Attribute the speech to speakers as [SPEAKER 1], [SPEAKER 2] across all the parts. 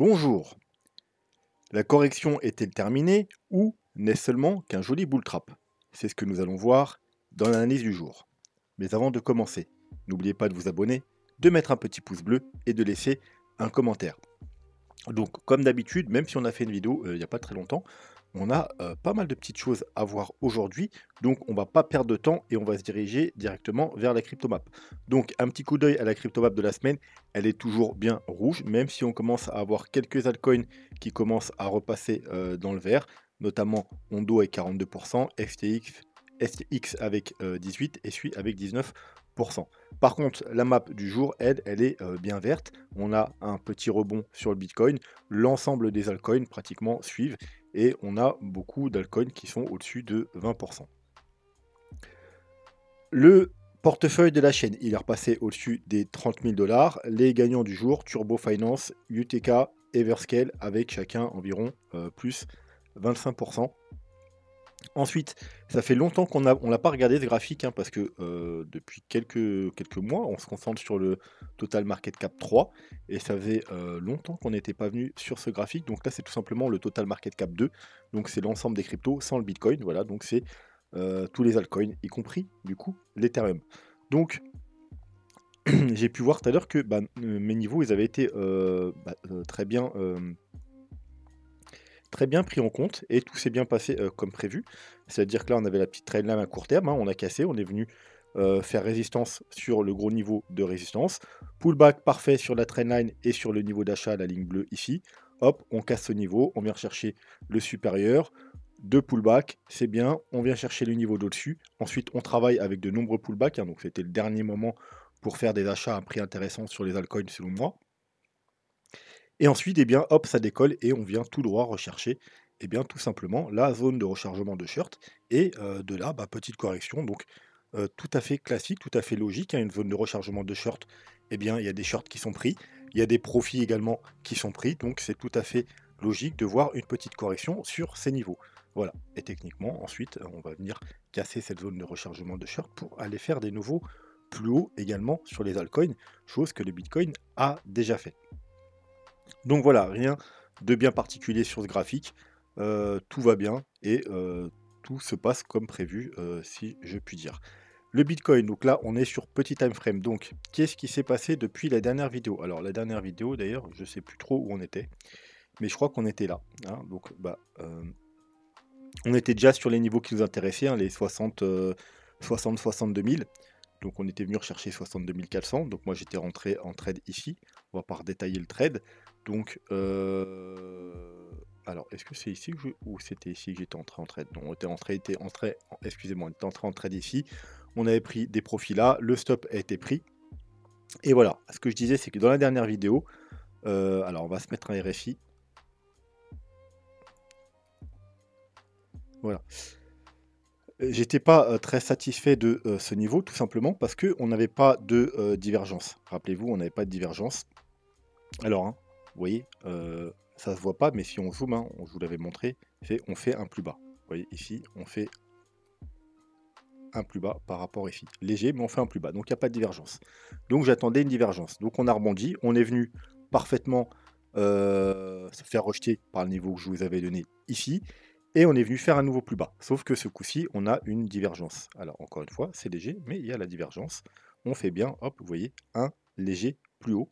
[SPEAKER 1] Bonjour. La correction est-elle terminée ou n'est-ce seulement qu'un joli bull trap C'est ce que nous allons voir dans l'analyse du jour. Mais avant de commencer, n'oubliez pas de vous abonner, de mettre un petit pouce bleu et de laisser un commentaire. Donc comme d'habitude, même si on a fait une vidéo euh, il n'y a pas très longtemps, on a euh, pas mal de petites choses à voir aujourd'hui. Donc on va pas perdre de temps et on va se diriger directement vers la map. Donc un petit coup d'œil à la map de la semaine, elle est toujours bien rouge, même si on commence à avoir quelques altcoins qui commencent à repasser euh, dans le vert, notamment Ondo avec 42%, FTX, STX avec 18% euh, et SUI avec 19%. Par contre, la map du jour, elle, elle est bien verte. On a un petit rebond sur le Bitcoin. L'ensemble des altcoins pratiquement suivent et on a beaucoup d'alcoins qui sont au-dessus de 20%. Le portefeuille de la chaîne, il est repassé au-dessus des 30 000 dollars. Les gagnants du jour, Turbo Finance, UTK, Everscale, avec chacun environ euh, plus 25%. Ensuite, ça fait longtemps qu'on n'a pas regardé ce graphique, hein, parce que euh, depuis quelques, mois, on se concentre sur le Total Market Cap 3, et ça faisait euh, longtemps qu'on n'était pas venu sur ce graphique. Donc là, c'est tout simplement le Total Market Cap 2, donc c'est l'ensemble des cryptos sans le Bitcoin, voilà, donc c'est euh, tous les altcoins, y compris du coup l'Ethereum. Donc, j'ai pu voir tout à l'heure que bah, mes niveaux, ils avaient été bah, très bien très bien pris en compte et tout s'est bien passé euh, comme prévu. C'est-à-dire que là, on avait la petite trendline à court terme, hein, on a cassé, on est venu euh, faire résistance sur le gros niveau de résistance. Pullback parfait sur la trendline et sur le niveau d'achat, la ligne bleue ici. Hop, on casse ce niveau, on vient rechercher le supérieur. Deux pullbacks, c'est bien, on vient chercher le niveau d'au-dessus. Ensuite, on travaille avec de nombreux pullbacks, hein, donc c'était le dernier moment pour faire des achats à prix intéressant sur les altcoins selon moi. Et ensuite, eh bien, hop, ça décolle et on vient tout droit rechercher eh bien, tout simplement la zone de rechargement de shirt. Et euh, de là, bah, petite correction, donc euh, tout à fait classique, tout à fait logique, hein, une zone de rechargement de shirt, eh bien, il y a des shirts qui sont pris, il y a des profits également qui sont pris, donc c'est tout à fait logique de voir une petite correction sur ces niveaux. Voilà, et techniquement, ensuite, euh, on va venir casser cette zone de rechargement de shirt pour aller faire des nouveaux plus hauts également sur les altcoins, chose que le Bitcoin a déjà fait. Donc voilà, rien de bien particulier sur ce graphique. Euh, tout va bien et euh, tout se passe comme prévu, euh, si je puis dire. Le Bitcoin, donc là on est sur petit time frame. Donc qu'est-ce qui s'est passé depuis la dernière vidéo Alors la dernière vidéo d'ailleurs, je ne sais plus trop où on était, mais je crois qu'on était là. Hein. donc bah, on était déjà sur les niveaux qui nous intéressaient, hein, les 60, 62 000. Donc on était venu rechercher 62 400. Donc moi j'étais rentré en trade ici. On va pas détailler le trade. Donc, euh, alors, est-ce que c'est ici que je, ou c'était ici que j'étais entré en trade Non, on était entré, était entré, excusez-moi, on était entré en trade ici. On avait pris des profits là, le stop a été pris. Et voilà, ce que je disais, c'est que dans la dernière vidéo, euh, alors on va se mettre un RFI. Voilà. Euh, j'étais pas très satisfait de ce niveau, tout simplement parce qu'on n'avait pas de divergence. Rappelez-vous, on n'avait pas de divergence. Alors, hein, vous voyez, euh, ça se voit pas, mais si on zoome, hein, on, je vous l'avais montré, on fait un plus bas. Vous voyez, ici, on fait un plus bas par rapport ici. Léger, mais on fait un plus bas. Donc, il n'y a pas de divergence. Donc, j'attendais une divergence. Donc, on a rebondi. On est venu parfaitement euh, se faire rejeter par le niveau que je vous avais donné ici. Et on est venu faire un nouveau plus bas. Sauf que ce coup-ci, on a une divergence. Alors, encore une fois, c'est léger, mais il y a la divergence. On fait bien, hop, vous voyez, un léger plus haut.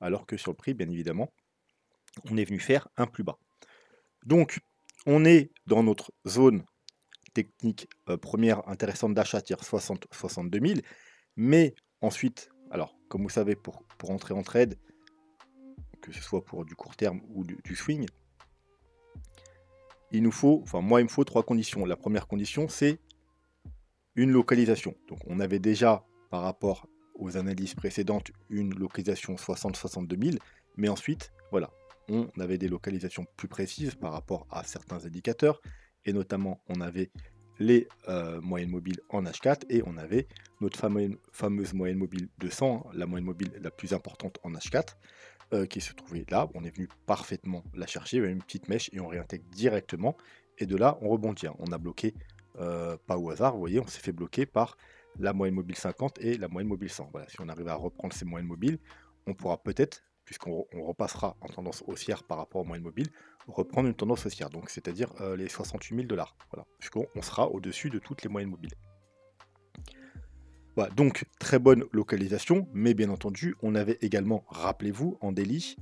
[SPEAKER 1] Alors que sur le prix, bien évidemment, on est venu faire un plus bas. Donc, on est dans notre zone technique euh, première intéressante d'achat, tire 60-62 000. Mais ensuite, alors, comme vous savez, pour, entrer en trade, que ce soit pour du court terme ou du, du swing, il nous faut, enfin moi il me faut trois conditions. La première condition c'est une localisation. Donc on avait déjà par rapport aux analyses précédentes une localisation 60-62 000, mais ensuite voilà, on avait des localisations plus précises par rapport à certains indicateurs, et notamment on avait les euh, moyennes mobiles en H4 et on avait notre fameuse, moyenne mobile 200, la moyenne mobile la plus importante en H4, euh, qui se trouvait là. On est venu parfaitement la chercher, avec une petite mèche et on réintègre directement. Et de là, on rebondit. Hein. On a bloqué, euh, pas au hasard, vous voyez, on s'est fait bloquer par la moyenne mobile 50 et la moyenne mobile 100. si on arrive à reprendre ces moyennes mobiles, on pourra peut-être puisqu'on repassera en tendance haussière par rapport aux moyennes mobiles, reprendre une tendance haussière, donc c'est-à-dire euh, les 68 000 dollars, voilà, puisqu'on sera au-dessus de toutes les moyennes mobiles. Voilà, donc très bonne localisation, mais bien entendu, on avait également, rappelez-vous, en délit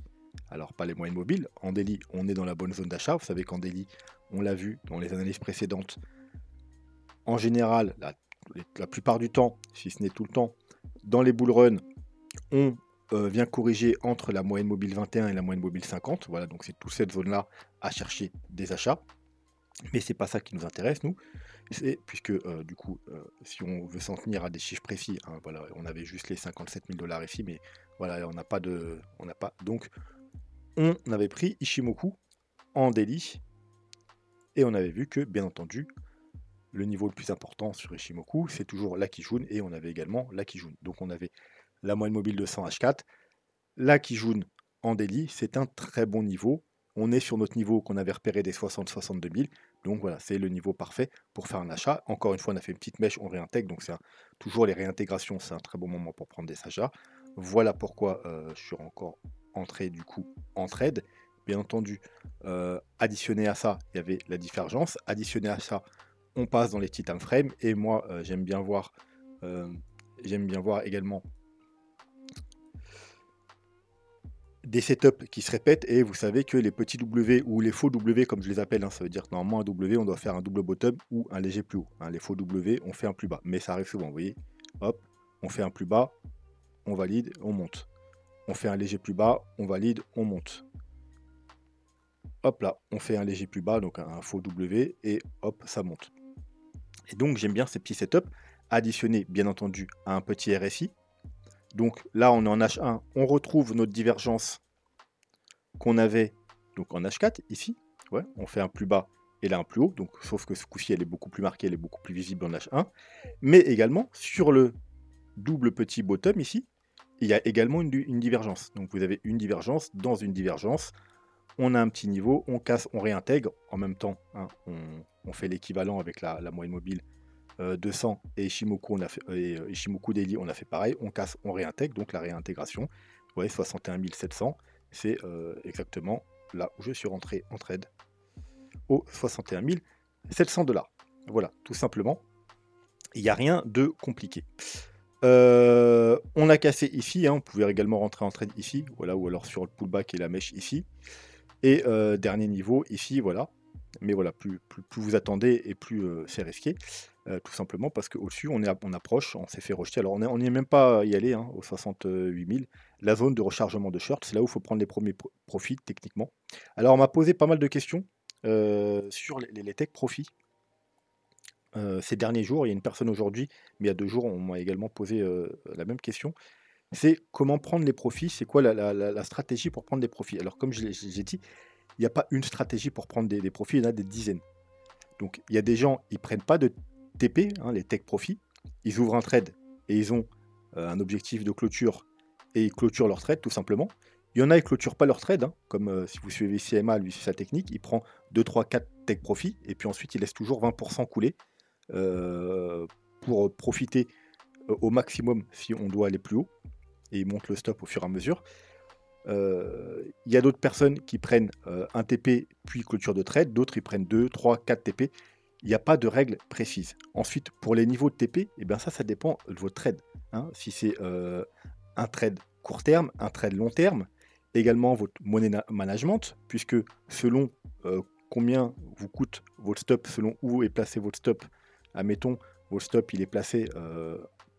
[SPEAKER 1] alors pas les moyennes mobiles, en délit on est dans la bonne zone d'achat, vous savez qu'en Delhi, on l'a vu dans les analyses précédentes, en général, la, plupart du temps, si ce n'est tout le temps, dans les bull on euh, vient corriger entre la moyenne mobile 21 et la moyenne mobile 50. Voilà, donc c'est toute cette zone-là à chercher des achats. Mais c'est pas ça qui nous intéresse, nous. c'est Puisque, euh, du coup, euh, si on veut s'en tenir à des chiffres précis, hein, voilà, on avait juste les 57 000 dollars ici, mais voilà, on n'a pas de. On n'a pas. Donc, on avait pris Ishimoku en délit. Et on avait vu que, bien entendu, le niveau le plus important sur Ishimoku, c'est toujours kijun Et on avait également la kijun Donc, on avait la moyenne mobile de 100 H4. qui joue en délit, c'est un très bon niveau. On est sur notre niveau qu'on avait repéré des 60-62 000. Donc voilà, c'est le niveau parfait pour faire un achat. Encore une fois, on a fait une petite mèche, on réintègre. Donc c'est toujours les réintégrations, c'est un très bon moment pour prendre des achats. Voilà pourquoi euh, je suis encore entré du coup en trade. Bien entendu, euh, additionné à ça, il y avait la divergence. Additionné à ça, on passe dans les petits timeframes. Et moi, euh, j'aime bien voir, j'aime bien voir également des setups qui se répètent et vous savez que les petits W ou les faux W comme je les appelle, hein, ça veut dire que normalement un W on doit faire un double bottom ou un léger plus haut. Hein, les faux W on fait un plus bas, mais ça arrive souvent, vous voyez. Hop, on fait un plus bas, on valide, on monte. On fait un léger plus bas, on valide, on monte. Hop là, on fait un léger plus bas, donc un faux W et hop, ça monte. Et donc j'aime bien ces petits setups additionnés bien entendu à un petit RSI donc là, on est en H1, on retrouve notre divergence qu'on avait donc en H4, ici. on fait un plus bas et là un plus haut, donc sauf que ce coup-ci, elle est beaucoup plus marquée, elle est beaucoup plus visible en H1. Mais également, sur le double petit bottom ici, il y a également une, divergence. Donc vous avez une divergence dans une divergence, on a un petit niveau, on casse, on réintègre. En même temps, hein, on, fait l'équivalent avec la moyenne mobile 200 euh, et Ishimoku, on a fait, et, euh, Daily, on a fait pareil. On casse, on réintègre, donc la réintégration. Vous voyez, 61 700, c'est euh, exactement là où je suis rentré en trade, au 61 700 dollars. Voilà, tout simplement. Il n'y a rien de compliqué. on a cassé ici, hein. on pouvait également rentrer en trade ici, voilà, ou alors sur le pullback et la mèche ici. Et dernier niveau ici, voilà. Mais voilà, plus, plus, vous attendez et plus c'est risqué. Euh, tout simplement parce qu'au-dessus, on, est on approche, on s'est fait rejeter. Alors, on n'est est même pas euh, y aller, hein, aux 68 000. La zone de rechargement de shirts, c'est là où il faut prendre les premiers profits, techniquement. Alors, on m'a posé pas mal de questions euh, sur les, les tech profits. ces derniers jours, il y a une personne aujourd'hui, mais il y a deux jours, on m'a également posé la même question. C'est comment prendre les profits C'est quoi la, stratégie pour prendre des profits Alors, comme j'ai dit, il n'y a pas une stratégie pour prendre des, des profits, il y en a des dizaines. Donc, il y a des gens, ils prennent pas de TP, hein, les tech profits, ils ouvrent un trade et ils ont euh, un objectif de clôture et ils clôturent leur trade tout simplement. Il y en a, ils ne clôturent pas leur trade, hein, comme euh, si vous suivez CMA, lui, sa technique, il prend 2, 3, 4 tech profits et puis ensuite il laisse toujours 20% couler euh, pour profiter au maximum si on doit aller plus haut et il monte le stop au fur et à mesure. Il y a d'autres personnes qui prennent un TP puis clôture de trade, d'autres ils prennent 2, 3, 4 TP il n'y a pas de règle précise. Ensuite, pour les niveaux de TP, eh bien ça, ça dépend de votre trade. Hein. Si c'est euh, un trade court terme, un trade long terme, également votre monnaie management, puisque selon euh, combien vous coûte votre stop, selon où est placé votre stop, admettons, votre stop il est placé euh,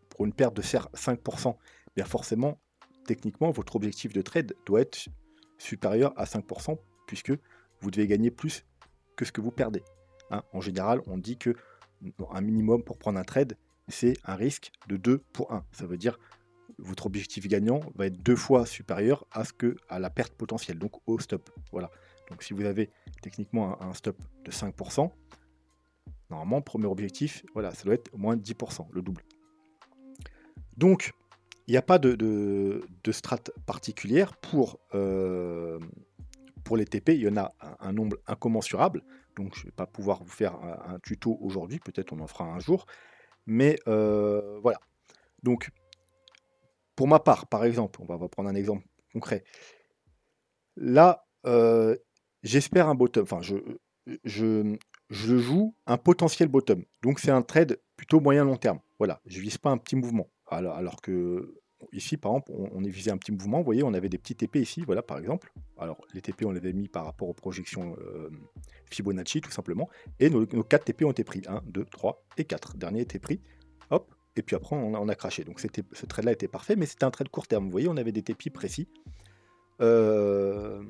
[SPEAKER 1] pour une perte de 5%, eh bien forcément, techniquement, votre objectif de trade doit être supérieur à 5%, puisque vous devez gagner plus que ce que vous perdez. Hein, en général, on dit que un minimum pour prendre un trade, c'est un risque de 2 pour 1. Ça veut dire votre objectif gagnant va être deux fois supérieur à, ce que, à la perte potentielle, donc au stop. Donc si vous avez techniquement un, stop de 5%, normalement, premier objectif, ça doit être au moins 10%, le double. Donc, il n'y a pas de, de, strat particulière pour, euh, les TP. Il y en a un nombre incommensurable donc je ne vais pas pouvoir vous faire un, tuto aujourd'hui, peut-être on en fera un jour, mais euh, voilà. Donc, pour ma part, par exemple, on va, prendre un exemple concret. Là, euh, j'espère un bottom, enfin, je, je, je joue un potentiel bottom, donc c'est un trade plutôt moyen-long terme. Voilà, je vise pas un petit mouvement, alors que ici, par exemple, on, visait est visé un petit mouvement. Vous voyez, on avait des petits TP ici, voilà, par exemple. Alors, les TP, on les avait mis par rapport aux projections euh, Fibonacci, tout simplement. Et nos, nos, 4 TP ont été pris. 1, 2, 3 et 4. Dernier était pris. Hop. Et puis après, on a, a craché. Donc, ce trade-là était parfait, mais c'était un trade court terme. Vous voyez, on avait des TP précis. Euh,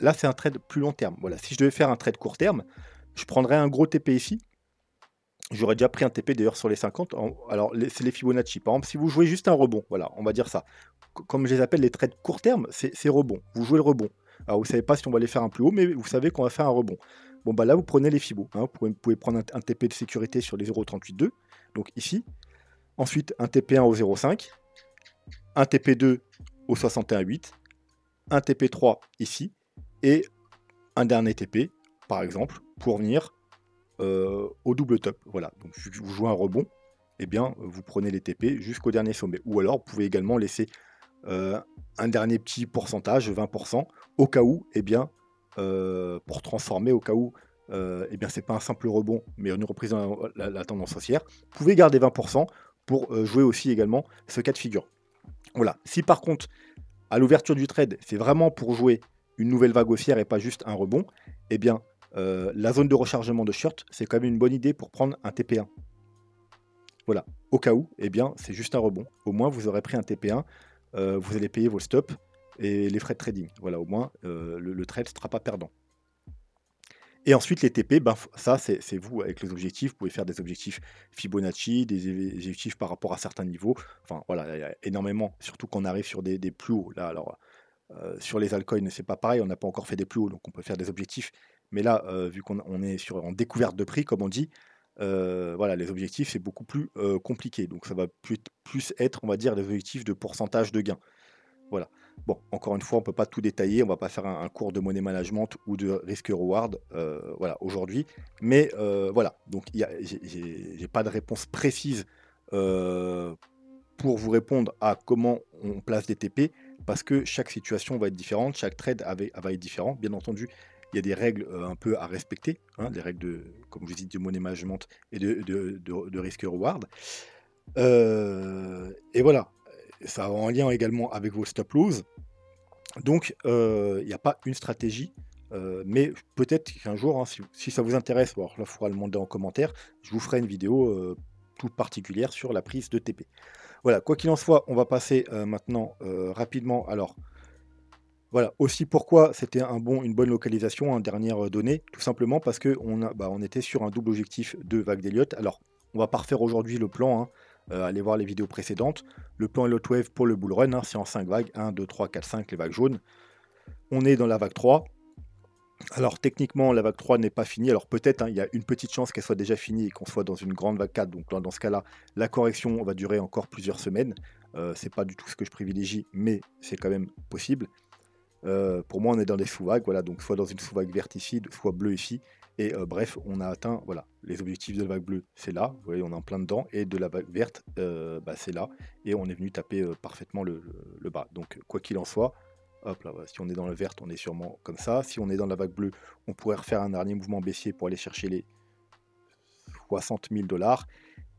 [SPEAKER 1] là, c'est un trade plus long terme. Voilà, si je devais faire un trade court terme, je prendrais un gros TP ici, j'aurais déjà pris un TP d'ailleurs sur les 50. Alors, c'est les Fibonacci. Par exemple, si vous jouez juste un rebond, voilà, on va dire ça. Comme je les appelle les trades court terme, c'est rebond. Vous jouez le rebond. Alors, vous ne savez pas si on va les faire un plus haut, mais vous savez qu'on va faire un rebond. Bon, bah là, vous prenez les Fibos. Hein. Vous, pouvez, prendre un, un, TP de sécurité sur les 0,382. Donc, ici. Ensuite, un TP1 au 0,5. Un TP2 au 61,8. Un TP3 ici. Et un dernier TP, par exemple, pour venir euh, au double top. Voilà, donc vous jouez un rebond, eh bien, vous prenez les TP jusqu'au dernier sommet. Ou alors, vous pouvez également laisser euh, un dernier petit pourcentage, 20%, au cas où, et eh bien, euh, pour transformer, au cas où, eh bien, c'est pas un simple rebond, mais une reprise dans la, tendance haussière. Vous pouvez garder 20% pour jouer aussi également ce cas de figure. Voilà. Si par contre, à l'ouverture du trade, c'est vraiment pour jouer une nouvelle vague haussière et pas juste un rebond, et eh bien, euh, la zone de rechargement de shirt, c'est quand même une bonne idée pour prendre un TP1. Voilà, au cas où, eh bien, c'est juste un rebond. Au moins, vous aurez pris un TP1, euh, vous allez payer vos stops et les frais de trading. Voilà, au moins, euh, le, trade ne sera pas perdant. Et ensuite, les TP, ben, ça, c'est vous avec les objectifs. Vous pouvez faire des objectifs Fibonacci, des objectifs par rapport à certains niveaux. Enfin, voilà, il y a énormément, surtout qu'on arrive sur des, plus hauts. Là, alors, sur les altcoins, c'est pas pareil. On n'a pas encore fait des plus hauts, donc on peut faire des objectifs mais là, vu qu'on est sur, en découverte de prix, comme on dit, voilà, les objectifs, c'est beaucoup plus compliqué. Donc ça va plus, être, on va dire, les objectifs de pourcentage de gain. Voilà. Bon, encore une fois, on ne peut pas tout détailler, on ne va pas faire un, cours de monnaie management ou de risque reward voilà, aujourd'hui. Mais voilà, donc j'ai pas de réponse précise pour vous répondre à comment on place des TP, parce que chaque situation va être différente, chaque trade va être différent. Bien entendu, il y a des règles euh, un peu à respecter, hein, des règles de, comme je dis, de money management et de, de, risk reward. Euh, et voilà, ça a un lien également avec vos stop loss. Donc, euh, il n'y a pas une stratégie, mais peut-être qu'un jour, hein, si, ça vous intéresse, alors là, il le demander en commentaire, je vous ferai une vidéo toute particulière sur la prise de TP. Voilà, quoi qu'il en soit, on va passer maintenant rapidement. Alors, voilà, aussi pourquoi c'était un bon, une bonne localisation, en hein, dernière euh, donnée, tout simplement parce qu'on bah, était sur un double objectif de vague d'Elliott. Alors, on va pas refaire aujourd'hui le plan, hein, euh, allez voir les vidéos précédentes. Le plan Elliott Wave pour le bull run, hein, c'est en 5 vagues, 1, 2, 3, 4, 5, les vagues jaunes. On est dans la vague 3. Alors techniquement, la vague 3 n'est pas finie, alors peut-être il y a une petite chance qu'elle soit déjà finie et qu'on soit dans une grande vague 4, donc dans ce cas-là, la correction va durer encore plusieurs semaines. ce euh, c'est pas du tout ce que je privilégie, mais c'est quand même possible. Euh, pour moi, on est dans des sous-vagues, voilà, donc soit dans une sous-vague ici, soit bleu ici. Et euh, bref, on a atteint voilà, les objectifs de la vague bleue, c'est là, vous voyez, on est en plein dedans, et de la vague verte, euh, bah, c'est là, et on est venu taper parfaitement le, bas. Donc, quoi qu'il en soit, hop là, si on est dans le verte, on est sûrement comme ça. Si on est dans la vague bleue, on pourrait refaire un dernier mouvement baissier pour aller chercher les 60 000 dollars.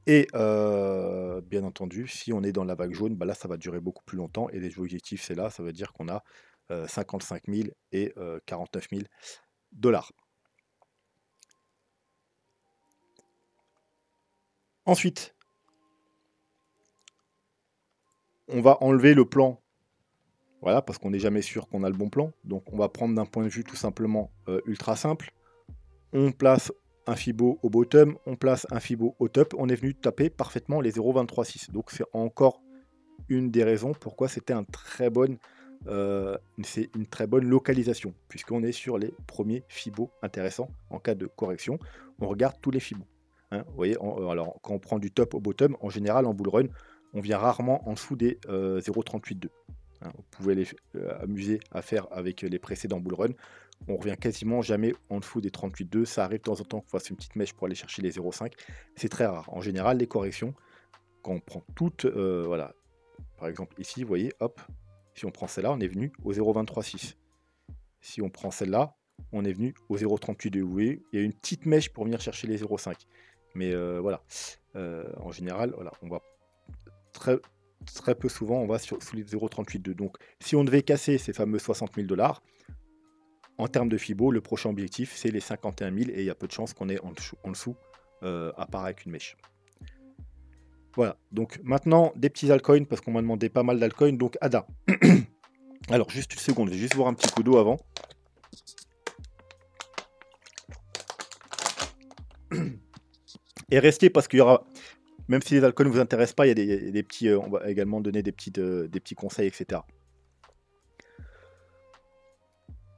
[SPEAKER 1] Et bien entendu, si on est dans la vague jaune, bah là ça va durer beaucoup plus longtemps. Et les objectifs, c'est là, ça veut dire qu'on a 55 euh, 000 et 49 euh, 000 dollars. Ensuite, on va enlever le plan. Voilà, parce qu'on n'est jamais sûr qu'on a le bon plan. Donc on va prendre d'un point de vue tout simplement euh, ultra simple. On place un fibo au bottom, on place un fibo au top. On est venu taper parfaitement les 0,236. Donc c'est encore une des raisons pourquoi c'était un très bon euh, c'est une très bonne localisation, puisqu'on est sur les premiers FIBO intéressants en cas de correction. On regarde tous les FIBO. Hein. vous voyez, euh, alors quand on prend du top au bottom, en général en bull run, on vient rarement en dessous des 0,382. Euh, hein. vous pouvez les amuser à faire avec les précédents bull run. On revient quasiment jamais en dessous des 38,2. Ça arrive de temps en temps qu'on fasse une petite mèche pour aller chercher les 0,5. C'est très rare. En général, les corrections, quand on prend toutes, voilà, par exemple ici, vous voyez, hop, si on prend celle-là, on est venu au 0,236. Si on prend celle-là, on est venu au 0.382. Il y a une petite mèche pour venir chercher les 0,5. Mais euh, voilà, euh, en général, voilà, on va très, très peu souvent, on va sur, sous les 0.382. Donc, si on devait casser ces fameux 60 000 dollars, en termes de FIBO, le prochain objectif, c'est les 51 000 et il y a peu de chances qu'on ait en, dessous, en à euh, part avec une mèche. Voilà, donc maintenant des petits altcoins parce qu'on m'a demandé pas mal d'alcoins, donc ADA. Alors juste une seconde, je vais juste voir un petit coup d'eau avant. Et restez parce qu'il y aura, même si les alcools ne vous intéressent pas, il y a des, petits, euh, on va également donner des, euh, des petits conseils, etc.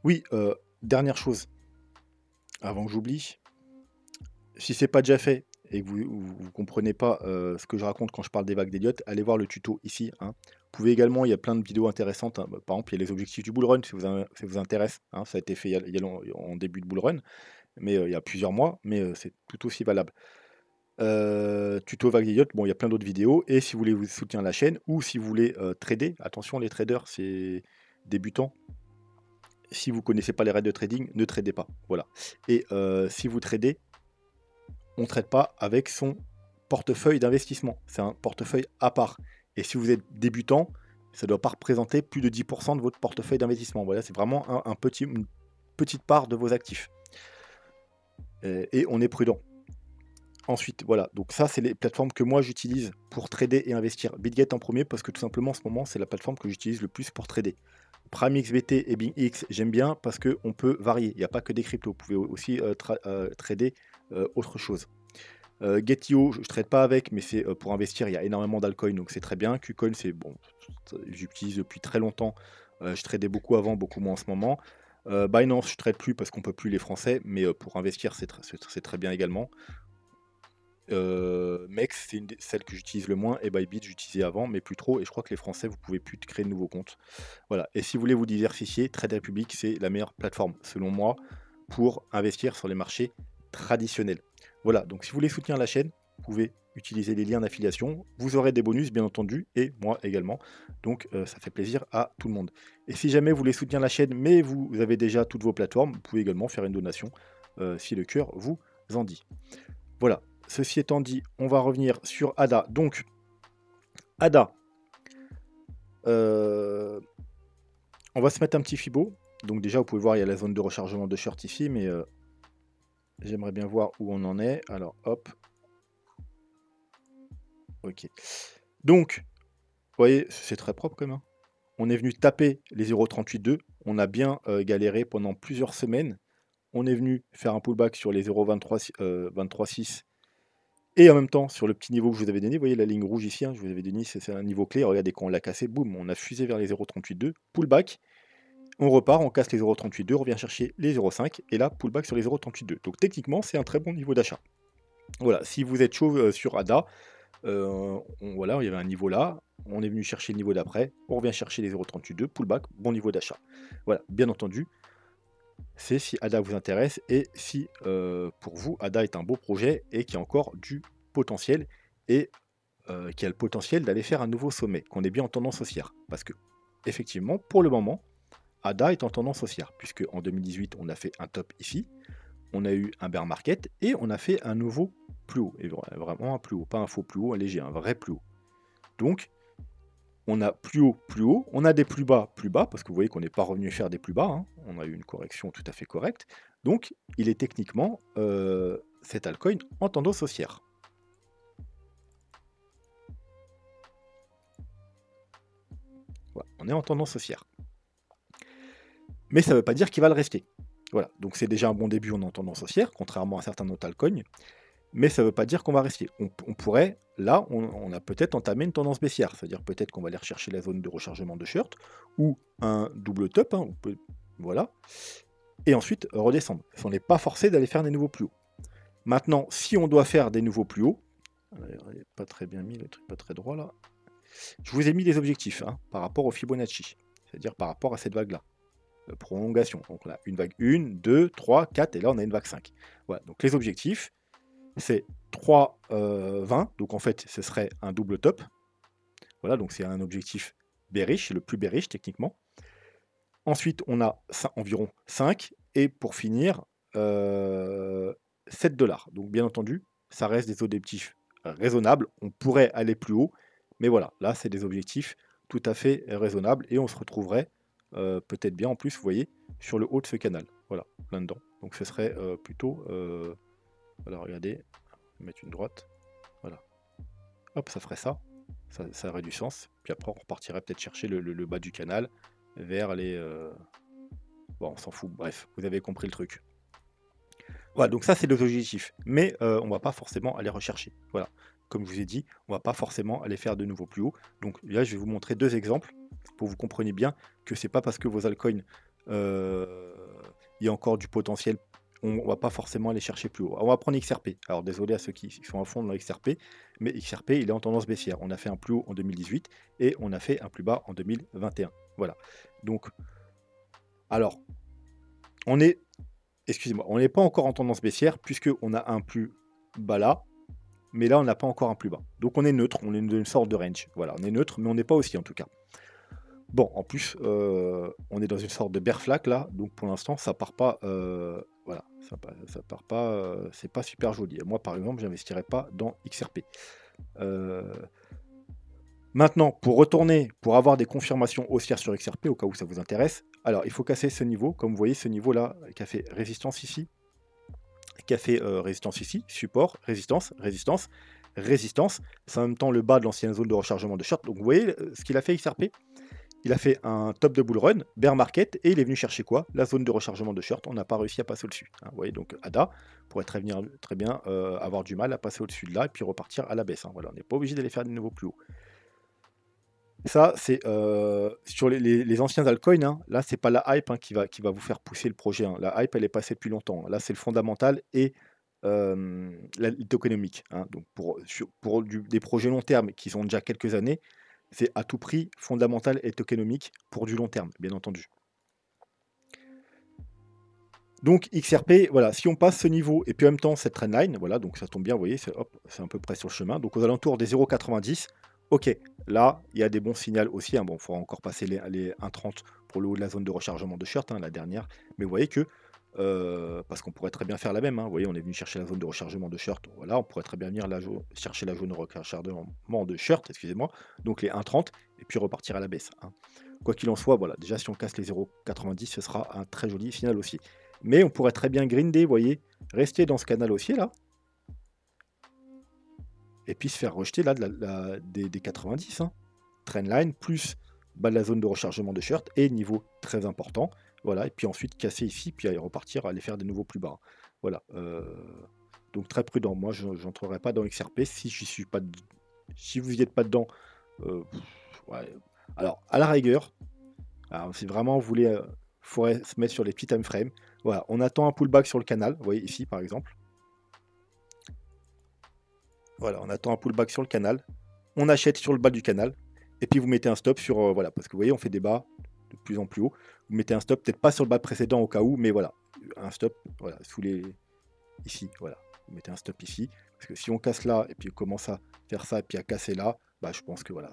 [SPEAKER 1] Oui, euh, dernière chose, avant que j'oublie, si c'est pas déjà fait, et que vous ne comprenez pas ce que je raconte quand je parle des vagues d'Eliott, allez voir le tuto ici. Hein. Vous pouvez également, il y a plein de vidéos intéressantes. Hein, par exemple, il y a les objectifs du bullrun, si vous, vous intéresse. Hein, ça a été fait il en début de bull run, mais il y a plusieurs mois, mais c'est tout aussi valable. tuto vague d'Eliott, bon, il y a plein d'autres vidéos. Et si vous voulez vous soutenir la chaîne ou si vous voulez trader, attention, les traders, c'est débutants. Si vous ne connaissez pas les règles de trading, ne tradez pas. Voilà. Et si vous tradez, on traite pas avec son portefeuille d'investissement. C'est un portefeuille à part. Et si vous êtes débutant, ça ne doit pas représenter plus de 10% de votre portefeuille d'investissement. Voilà, c'est vraiment un, petit, une petite part de vos actifs. Euh, et, on est prudent. Ensuite, voilà, donc ça, c'est les plateformes que moi j'utilise pour trader et investir. BitGet en premier, parce que tout simplement, en ce moment, c'est la plateforme que j'utilise le plus pour trader. Prime et BingX, j'aime bien parce qu'on peut varier. Il n'y a pas que des cryptos. Vous pouvez aussi euh, euh, trader euh, autre chose. Euh, Getio, je ne traite pas avec, mais c'est euh, pour investir, il y a énormément d'alcool, donc c'est très bien. Qcoin, c'est bon, j'utilise depuis très longtemps. je tradais beaucoup avant, beaucoup moins en ce moment. Binance, je ne traite plus parce qu'on ne peut plus les Français, mais pour investir, c'est très bien également. Mex, c'est celle que j'utilise le moins, et Bybit, j'utilisais avant, mais plus trop. Et je crois que les Français, vous ne pouvez plus créer de nouveaux comptes. Voilà. Et si vous voulez vous diversifier, Trade Republic, c'est la meilleure plateforme, selon moi, pour investir sur les marchés traditionnel. Voilà, donc si vous voulez soutenir la chaîne, vous pouvez utiliser les liens d'affiliation. Vous aurez des bonus, bien entendu, et moi également. Donc, euh, ça fait plaisir à tout le monde. Et si jamais vous voulez soutenir la chaîne, mais vous avez déjà toutes vos plateformes, vous pouvez également faire une donation euh, si le cœur vous en dit. Voilà. Ceci étant dit, on va revenir sur Ada. Donc, Ada, euh, on va se mettre un petit fibo. Donc déjà, vous pouvez voir, il y a la zone de rechargement de shirt ici, mais J'aimerais bien voir où on en est. Alors, hop. Ok. Donc, vous voyez, c'est très propre quand même. Hein. On est venu taper les 0,38,2. On a bien euh, galéré pendant plusieurs semaines. On est venu faire un pullback sur les 0,23,6 euh, et en même temps sur le petit niveau que je vous avais donné, vous voyez la ligne rouge ici, hein, je vous avais donné, c'est un niveau clé, regardez quand on l'a cassé, boum, on a fusé vers les 0,38,2, pullback, on repart, on casse les 0,382, on revient chercher les 0,5 et là, pullback sur les 0,382. Donc techniquement, c'est un très bon niveau d'achat. Voilà, si vous êtes chaud euh, sur ADA, euh, on, voilà, il y avait un niveau là, on est venu chercher le niveau d'après, on revient chercher les 0,382, pullback, bon niveau d'achat. Voilà, bien entendu, c'est si ADA vous intéresse et si euh, pour vous ADA est un beau projet et qui a encore du potentiel et qui a le potentiel d'aller faire un nouveau sommet, qu'on est bien en tendance haussière. Parce que, effectivement, pour le moment, ADA est en tendance haussière, puisque en 2018, on a fait un top ici, on a eu un bear market et on a fait un nouveau plus haut. Et vraiment un plus haut, pas un faux plus haut, un léger, un vrai plus haut. Donc, on a plus haut, plus haut, on a des plus bas, plus bas, parce que vous voyez qu'on n'est pas revenu faire des plus bas, hein. on a eu une correction tout à fait correcte. Donc, il est techniquement, euh, cet altcoin, en tendance haussière. Voilà, on est en tendance haussière mais ça ne veut pas dire qu'il va le rester. Voilà, donc c'est déjà un bon début en tendance haussière, contrairement à certains notes altcoins, mais ça ne veut pas dire qu'on va rester. On, pourrait, là, on, a peut-être entamé une tendance baissière, c'est-à-dire peut-être qu'on va aller rechercher la zone de rechargement de shirt ou un double top, hein, voilà, et ensuite redescendre. On n'est pas forcé d'aller faire des nouveaux plus hauts. Maintenant, si on doit faire des nouveaux plus hauts, pas très bien mis le truc, pas très droit là. Je vous ai mis des objectifs hein, par rapport au Fibonacci, c'est-à-dire par rapport à cette vague là. Euh, prolongation. Donc on a une vague 1, 2, 3, 4, et là on a une vague 5. Voilà, donc les objectifs, c'est 3, 20, euh, donc en fait ce serait un double top. Voilà, donc c'est un objectif bearish, le plus bearish techniquement. Ensuite, on a environ 5, et pour finir, 7 euh, dollars. Donc bien entendu, ça reste des objectifs raisonnables, on pourrait aller plus haut, mais voilà, là c'est des objectifs tout à fait raisonnables, et on se retrouverait euh, peut-être bien en plus, vous voyez, sur le haut de ce canal. Voilà, là-dedans. Donc ce serait euh, plutôt... Euh, voilà, regardez, mettre une droite. Voilà. Hop, ça ferait ça. ça. aurait du sens. Puis après, on repartirait peut-être chercher le, bas du canal vers les... Euh, bon, on s'en fout. Bref, vous avez compris le truc. Voilà, donc ça, c'est le objectif Mais on ne va pas forcément aller rechercher. Voilà. Comme je vous ai dit, on ne va pas forcément aller faire de nouveau plus haut. Donc là, je vais vous montrer deux exemples vous comprenez bien que c'est pas parce que vos altcoins euh, il y a encore du potentiel, on, va pas forcément aller chercher plus haut. On va prendre XRP. Alors désolé à ceux qui sont à fond dans XRP, mais XRP il est en tendance baissière. On a fait un plus haut en 2018 et on a fait un plus bas en 2021. Voilà. Donc, alors, on est, excusez-moi, on n'est pas encore en tendance baissière puisque on a un plus bas là, mais là on n'a pas encore un plus bas. Donc on est neutre, on est une sorte de range. Voilà, on est neutre, mais on n'est pas aussi en tout cas. Bon, en plus, euh, on est dans une sorte de berflac là, donc pour l'instant, ça part pas. Euh, voilà, ça, ça, part pas. Euh, c'est pas super joli. Moi, par exemple, j'investirais pas dans XRP. Maintenant, pour retourner, pour avoir des confirmations haussières sur XRP, au cas où ça vous intéresse, alors il faut casser ce niveau. Comme vous voyez, ce niveau là, qui a fait résistance ici, qui a fait résistance ici, support, résistance, résistance, résistance. C'est en même temps le bas de l'ancienne zone de rechargement de short. Donc vous voyez ce qu'il a fait XRP il a fait un top de bull run, bear market, et il est venu chercher quoi La zone de rechargement de short. On n'a pas réussi à passer au-dessus. Hein, vous voyez, donc ADA pourrait très, très bien euh, avoir du mal à passer au-dessus de là et puis repartir à la baisse. Hein, voilà, on n'est pas obligé d'aller faire de nouveaux plus haut. Ça, c'est euh, sur les, anciens altcoins. Hein, là, c'est pas la hype hein, qui, va, vous faire pousser le projet. La hype, elle est passée depuis longtemps. Là, c'est le fondamental et euh, l'économique. donc pour, des projets long terme qui ont déjà quelques années, c'est à tout prix fondamental et tokenomique pour du long terme, bien entendu. Donc XRP, voilà, si on passe ce niveau et puis en même temps cette trendline, voilà, donc ça tombe bien, vous voyez, c'est un peu près sur le chemin. Donc aux alentours des 0,90, ok, là, il y a des bons signaux aussi. Hein. bon, il faudra encore passer les, 1,30 pour le haut de la zone de rechargement de shirt, hein, la dernière. Mais vous voyez que euh, parce qu'on pourrait très bien faire la même. Hein. Vous voyez, on est venu chercher la zone de rechargement de shirt. Voilà, on pourrait très bien venir chercher la zone de rechargement de shirt, excusez-moi, donc les 1,30 et puis repartir à la baisse. Hein. Quoi qu'il en soit, voilà, déjà si on casse les 0,90, ce sera un très joli final aussi. Mais on pourrait très bien grinder, vous voyez, rester dans ce canal haussier là, et puis se faire rejeter là la, des, 90. Hein. Trendline plus bas la zone de rechargement de shirt et niveau très important. Voilà, et puis ensuite casser ici, puis aller repartir, aller faire des nouveaux plus bas. Voilà. Euh, donc très prudent. Moi, je n'entrerai pas dans XRP si je suis pas. Si vous n'y êtes pas dedans, euh, alors à la rigueur, si vraiment vous voulez, euh, se mettre sur les petits timeframes, Voilà, on attend un pullback sur le canal. Vous voyez ici, par exemple. Voilà, on attend un pullback sur le canal. On achète sur le bas du canal. Et puis vous mettez un stop sur. voilà, parce que vous voyez, on fait des bas, en plus haut. Vous mettez un stop, peut-être pas sur le bas précédent au cas où, mais voilà, un stop, voilà, sous les. ici, voilà. Vous mettez un stop ici, parce que si on casse là, et puis commence à faire ça, et puis à casser là, bah, je pense que voilà,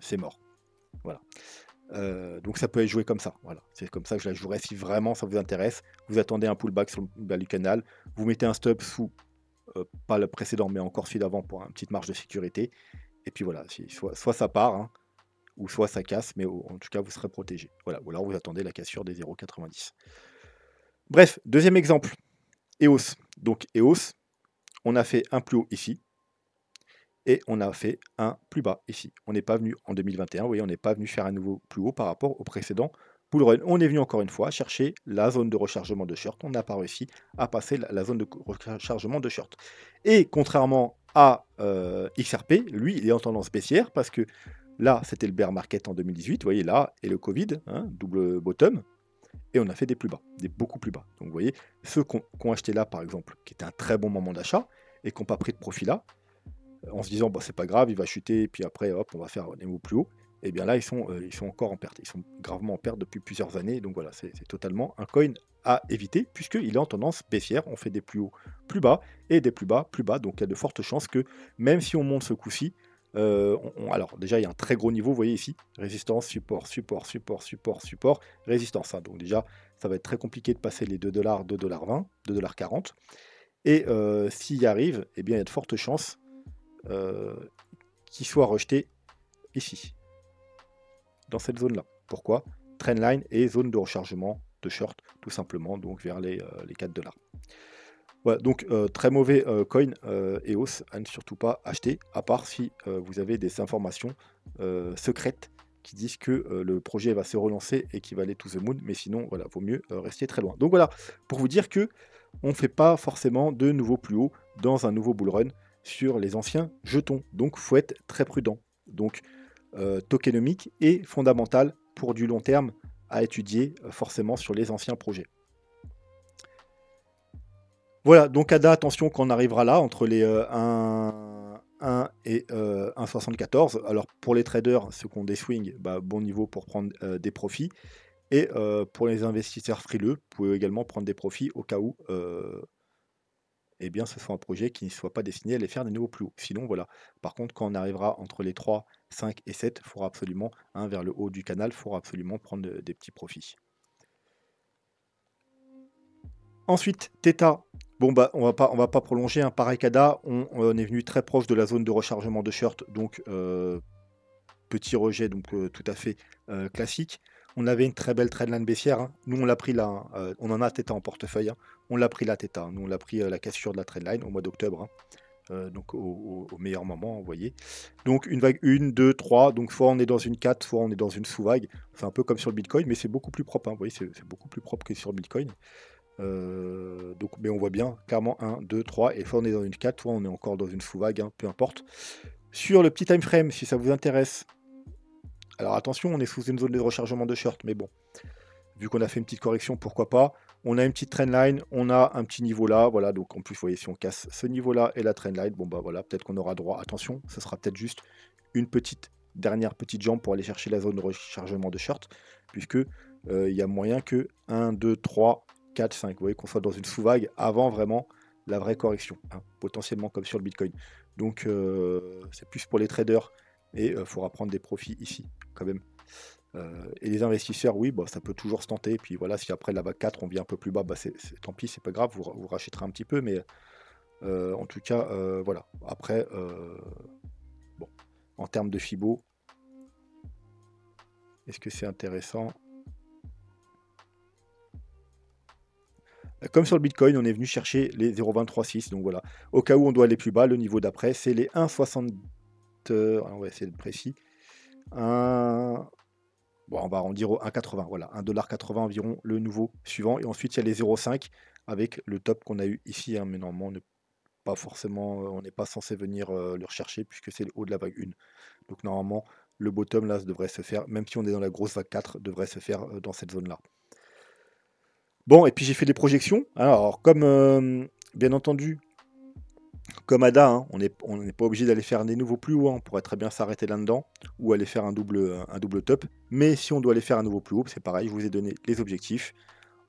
[SPEAKER 1] c'est mort. Voilà. Euh, donc ça peut être joué comme ça. Voilà. C'est comme ça que je la jouerai si vraiment ça vous intéresse. Vous attendez un pullback sur le bas du canal, vous mettez un stop sous, euh, pas le précédent, mais encore celui d'avant pour une petite marge de sécurité. Et puis voilà, soit, soit ça part, hein, ou soit ça casse, mais en tout cas vous serez protégé. Voilà, ou alors vous attendez la cassure des 0,90. Bref, deuxième exemple, EOS. Donc EOS, on a fait un plus haut ici, et on a fait un plus bas ici. On n'est pas venu en 2021, vous voyez, on n'est pas venu faire un nouveau plus haut par rapport au précédent bull run. On est venu encore une fois chercher la zone de rechargement de short, on n'a pas réussi à passer la zone de rechargement de short. Et contrairement à euh, XRP, lui, il est en tendance baissière parce que Là, c'était le bear market en 2018, vous voyez, là, et le Covid, hein, double bottom, et on a fait des plus bas, des beaucoup plus bas. Donc vous voyez, ceux qu'on ont acheté là, par exemple, qui était un très bon moment d'achat, et qui n'ont pas pris de profit là, euh, en se disant, bon, bah, c'est pas grave, il va chuter, et puis après, hop, on va faire des mots plus haut, et eh bien là, ils sont, euh, ils sont encore en perte. Ils sont gravement en perte depuis plusieurs années, donc voilà, c'est totalement un coin à éviter, puisqu'il est en tendance baissière, on fait des plus hauts plus bas, et des plus bas plus bas, donc il y a de fortes chances que, même si on monte ce coup-ci, euh, alors déjà, il y a un très gros niveau, vous voyez ici, résistance, support, support, support, support, support, résistance. Hein. Donc déjà, ça va être très compliqué de passer les 2 dollars, 2 dollars 20, 2 dollars 40. Et euh, s'il y arrive, eh bien, il y a de fortes chances euh, qu'il soit rejeté ici, dans cette zone-là. Pourquoi Trendline et zone de rechargement de short, tout simplement, donc vers les, les 4 dollars donc euh, très mauvais euh, coin et euh, EOS à ne surtout pas acheter, à part si vous avez des informations secrètes qui disent que le projet va se relancer et qu'il va aller to the moon, mais sinon, voilà, vaut mieux rester très loin. Donc voilà, pour vous dire que on ne fait pas forcément de nouveau plus haut dans un nouveau bull run sur les anciens jetons, donc faut être très prudent. Donc tokenomique est fondamental pour du long terme à étudier forcément sur les anciens projets. Voilà, donc Ada, attention qu'on arrivera là, entre les 1, euh, et 1,74. Euh, Alors pour les traders, ceux qui ont des swings, bah, bon niveau pour prendre euh, des profits. Et pour les investisseurs frileux, vous pouvez également prendre des profits au cas où eh bien, ce soit un projet qui ne soit pas destiné à les faire des nouveaux plus hauts. Sinon, voilà. Par contre, quand on arrivera entre les 3, 5 et 7, il faudra absolument, hein, vers le haut du canal, il faudra absolument prendre des petits profits. Ensuite, Theta, Bon, bah, on va pas, va pas prolonger. un hein. Pareil on, on, est venu très proche de la zone de rechargement de shirt, donc euh, petit rejet, donc euh, tout à fait euh, classique. On avait une très belle trendline baissière. Hein. Nous, on l'a pris là. on en a Theta en portefeuille. Hein. On l'a pris la Theta. Nous, on l'a pris la cassure de la trendline au mois d'octobre. donc, au, au, meilleur moment, vous voyez. Donc, une vague 1, 2, 3. Donc, soit on est dans une 4, soit on est dans une sous-vague. C'est un peu comme sur le Bitcoin, mais c'est beaucoup plus propre. Vous voyez, c'est beaucoup plus propre que sur le Bitcoin. Euh, donc, mais on voit bien, clairement, 1, 2, 3, et soit on est dans une 4, soit on est encore dans une sous vague, hein, peu importe. Sur le petit time frame, si ça vous intéresse, alors attention, on est sous une zone de rechargement de short, mais bon, vu qu'on a fait une petite correction, pourquoi pas. On a une petite trend line, on a un petit niveau là, voilà, donc en plus, vous voyez, si on casse ce niveau là et la trendline, bon bah voilà, peut-être qu'on aura droit, attention, ça sera peut-être juste une petite dernière petite jambe pour aller chercher la zone de rechargement de short, puisque euh, il y a moyen que 1, 2, 3, 4-5. Vous voyez qu'on soit dans une sous-vague avant vraiment la vraie correction, hein, potentiellement comme sur le Bitcoin. Donc euh, c'est plus pour les traders et euh, il faudra prendre des profits ici quand même. Euh, et les investisseurs, oui, bah, ça peut toujours se tenter. puis voilà, si après la vague 4 on vient un peu plus bas, bah, c'est, tant pis, c'est pas grave, vous, vous, rachèterez un petit peu. Mais en tout cas, voilà. Après, bon, en termes de FIBO, est-ce que c'est intéressant Comme sur le Bitcoin, on est venu chercher les 0,236. Donc voilà, au cas où on doit aller plus bas, le niveau d'après, c'est les 1,60. on va essayer de précis. 1... Bon, on va arrondir au 1,80. Voilà, 1,80$ environ le nouveau suivant. Et ensuite, il y a les 0,5 avec le top qu'on a eu ici. Hein, mais normalement, on n'est pas forcément, euh, on n'est pas censé venir euh, le rechercher puisque c'est le haut de la vague 1. Donc normalement, le bottom là devrait se faire, même si on est dans la grosse vague 4, devrait se faire euh, dans cette zone là. Bon, et puis j'ai fait des projections. Alors, comme euh, bien entendu, comme Ada, hein, on n'est pas obligé d'aller faire des nouveaux plus hauts. Hein. on pourrait très bien s'arrêter là-dedans ou aller faire un double, un double top. Mais si on doit aller faire un nouveau plus haut, c'est pareil, je vous ai donné les objectifs.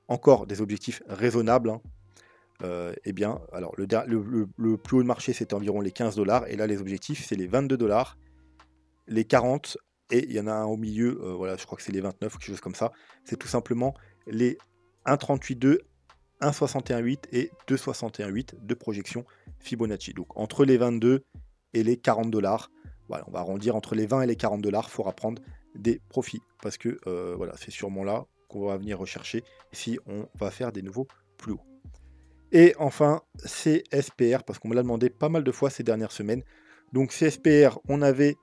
[SPEAKER 1] Encore des objectifs raisonnables. Hein. Euh, eh bien, alors le, plus haut de marché, c'était environ les 15 dollars. Et là, les objectifs, c'est les 22 dollars, les 40 et il y en a un au milieu, euh, voilà, je crois que c'est les 29 quelque chose comme ça. C'est tout simplement les 1.38.2, 1.61.8 et 2.61.8 de projection Fibonacci. Donc entre les 22 et les 40 dollars. Voilà, on va arrondir entre les 20 et les 40 dollars. Il faudra prendre des profits parce que euh, voilà, c'est sûrement là qu'on va venir rechercher si on va faire des nouveaux plus hauts. Et enfin, CSPR, parce qu'on me l'a demandé pas mal de fois ces dernières semaines. Donc CSPR, on avait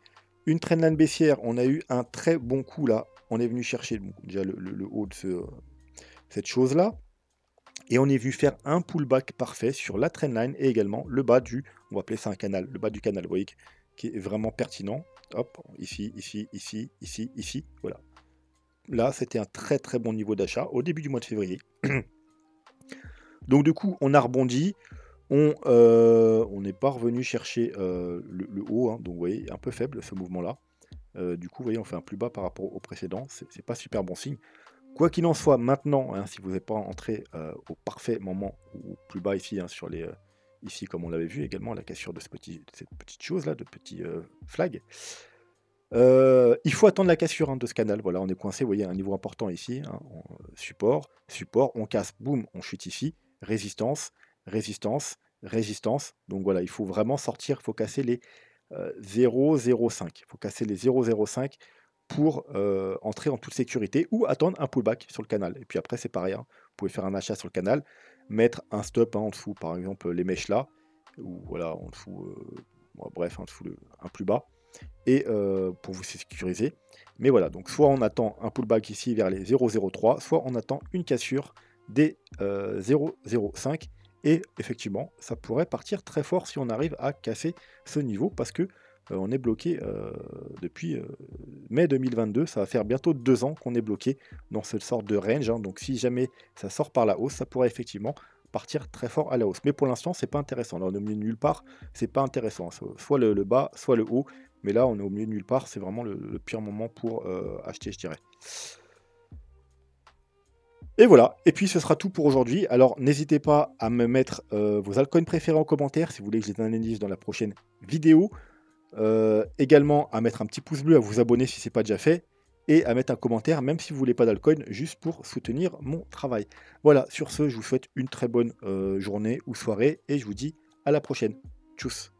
[SPEAKER 1] une traîne trendline baissière, on a eu un très bon coup là. On est venu chercher déjà le haut de ce, cette chose-là. Et on est vu faire un pullback parfait sur la line et également le bas du, on va appeler ça un canal, le bas du canal voyez, qui est vraiment pertinent. Hop, ici, ici, ici, ici, ici, voilà. Là, c'était un très très bon niveau d'achat au début du mois de février. Donc du coup, on a rebondi. On euh, n'est pas revenu chercher euh, le, haut, hein. donc vous voyez, un peu faible ce mouvement-là. Euh, du coup, vous voyez, on fait un plus bas par rapport au précédent. C'est pas super bon signe. Quoi qu'il en soit, maintenant, hein, si vous n'êtes pas entré euh, au parfait moment, ou plus bas ici, hein, sur les, euh, ici comme on l'avait vu également, la cassure de cette petite chose-là, de petit euh, flag, euh, il faut attendre la cassure hein, de ce canal. Voilà, on est coincé, vous voyez, un niveau important ici, support, support, on casse, boum, on chute ici, résistance, résistance, résistance. Donc voilà, il faut vraiment sortir, il faut casser les 0,05. Il faut casser les 0,05 pour euh, entrer en toute sécurité ou attendre un pullback sur le canal. Et puis après, c'est pareil. Hein. Vous pouvez faire un achat sur le canal, mettre un stop hein, en dessous, par exemple les mèches là, ou voilà, en dessous, euh, bref, en dessous, un plus bas, et euh, pour vous sécuriser. Mais voilà, donc soit on attend un pullback ici vers les 0,03, soit on attend une cassure des 0,05. Et effectivement, ça pourrait partir très fort si on arrive à casser ce niveau parce que euh, on est bloqué euh, depuis euh, mai 2022. Ça va faire bientôt deux ans qu'on est bloqué dans cette sorte de range. Hein. donc si jamais ça sort par la hausse, ça pourrait effectivement partir très fort à la hausse. Mais pour l'instant, c'est pas intéressant. Là, on est au milieu de nulle part, c'est pas intéressant. Soit le, bas, soit le haut. Mais là, on est au milieu de nulle part. C'est vraiment le, pire moment pour acheter, je dirais. Et voilà, et puis ce sera tout pour aujourd'hui. Alors n'hésitez pas à me mettre vos altcoins préférés en commentaire si vous voulez que je les analyse dans la prochaine vidéo. Euh, également à mettre un petit pouce bleu, à vous abonner si ce n'est pas déjà fait, et à mettre un commentaire, même si vous voulez pas d'alcool, juste pour soutenir mon travail. Voilà, sur ce, je vous souhaite une très bonne euh, journée ou soirée, et je vous dis à la prochaine. Tchuss